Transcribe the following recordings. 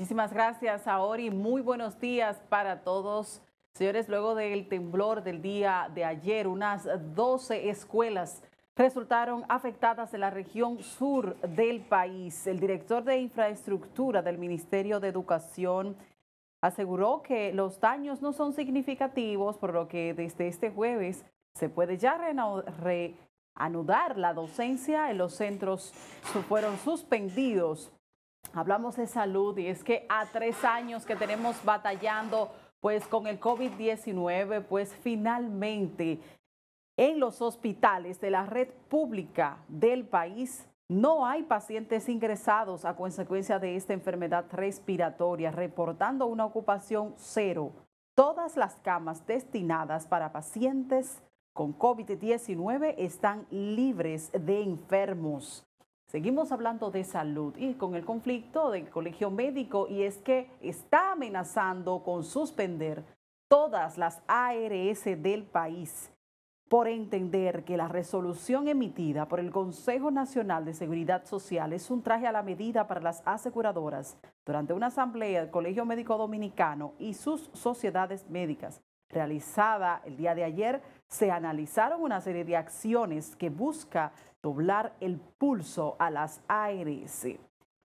Muchísimas gracias, Aori. Muy buenos días para todos. Señores, luego del temblor del día de ayer, unas 12 escuelas resultaron afectadas en la región sur del país. El director de infraestructura del Ministerio de Educación aseguró que los daños no son significativos, por lo que desde este jueves se puede ya reanudar la docencia en los centros que fueron suspendidos Hablamos de salud y es que a tres años que tenemos batallando pues con el COVID-19, pues finalmente en los hospitales de la red pública del país no hay pacientes ingresados a consecuencia de esta enfermedad respiratoria, reportando una ocupación cero. Todas las camas destinadas para pacientes con COVID-19 están libres de enfermos. Seguimos hablando de salud y con el conflicto del colegio médico y es que está amenazando con suspender todas las ARS del país por entender que la resolución emitida por el Consejo Nacional de Seguridad Social es un traje a la medida para las aseguradoras durante una asamblea del Colegio Médico Dominicano y sus sociedades médicas realizada el día de ayer, se analizaron una serie de acciones que busca doblar el pulso a las aires.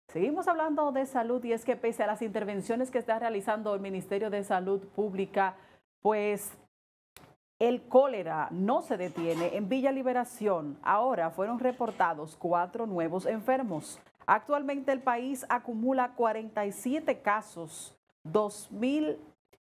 Seguimos hablando de salud y es que pese a las intervenciones que está realizando el Ministerio de Salud Pública, pues el cólera no se detiene. En Villa Liberación ahora fueron reportados cuatro nuevos enfermos. Actualmente el país acumula 47 casos, 2.000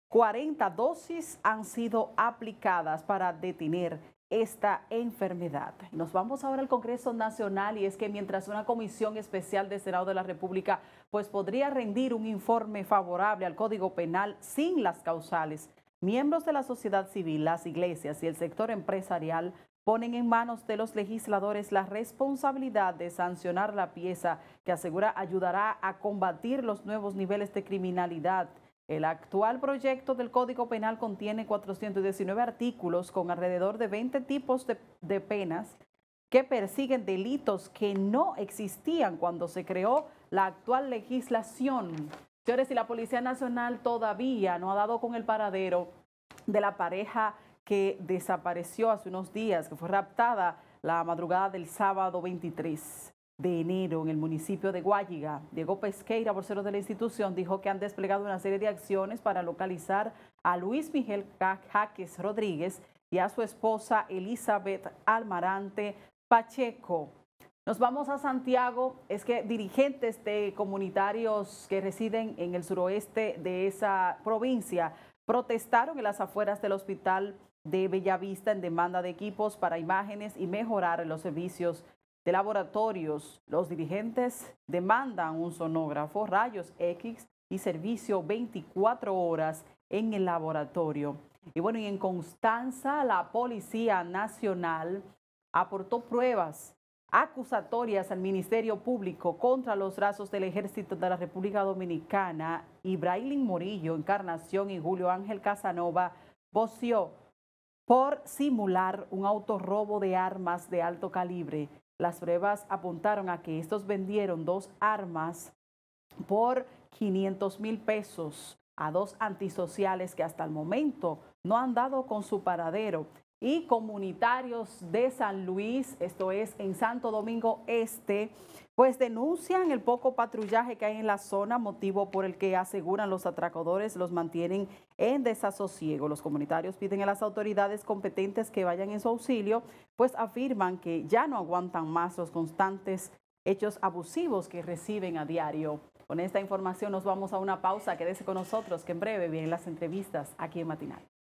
40 dosis han sido aplicadas para detener esta enfermedad. Nos vamos ahora al Congreso Nacional y es que mientras una comisión especial del Senado de la República pues podría rendir un informe favorable al Código Penal sin las causales, miembros de la sociedad civil, las iglesias y el sector empresarial ponen en manos de los legisladores la responsabilidad de sancionar la pieza que asegura ayudará a combatir los nuevos niveles de criminalidad el actual proyecto del Código Penal contiene 419 artículos con alrededor de 20 tipos de, de penas que persiguen delitos que no existían cuando se creó la actual legislación. Señores, y la Policía Nacional todavía no ha dado con el paradero de la pareja que desapareció hace unos días, que fue raptada la madrugada del sábado 23 de enero en el municipio de Guayiga. Diego Pesqueira, vocero de la institución, dijo que han desplegado una serie de acciones para localizar a Luis Miguel Jaques Rodríguez y a su esposa Elizabeth Almarante Pacheco. Nos vamos a Santiago. Es que dirigentes de comunitarios que residen en el suroeste de esa provincia protestaron en las afueras del hospital de Bellavista en demanda de equipos para imágenes y mejorar los servicios de laboratorios, los dirigentes demandan un sonógrafo, rayos X y servicio 24 horas en el laboratorio. Y bueno, y en Constanza, la Policía Nacional aportó pruebas acusatorias al Ministerio Público contra los brazos del Ejército de la República Dominicana, y Ibrahim Morillo, Encarnación y Julio Ángel Casanova voció por simular un autorrobo de armas de alto calibre. Las pruebas apuntaron a que estos vendieron dos armas por 500 mil pesos a dos antisociales que hasta el momento no han dado con su paradero y comunitarios de San Luis, esto es en Santo Domingo Este, pues denuncian el poco patrullaje que hay en la zona, motivo por el que aseguran los atracadores los mantienen en desasosiego. Los comunitarios piden a las autoridades competentes que vayan en su auxilio, pues afirman que ya no aguantan más los constantes hechos abusivos que reciben a diario. Con esta información nos vamos a una pausa, quédese con nosotros que en breve vienen las entrevistas aquí en Matinal.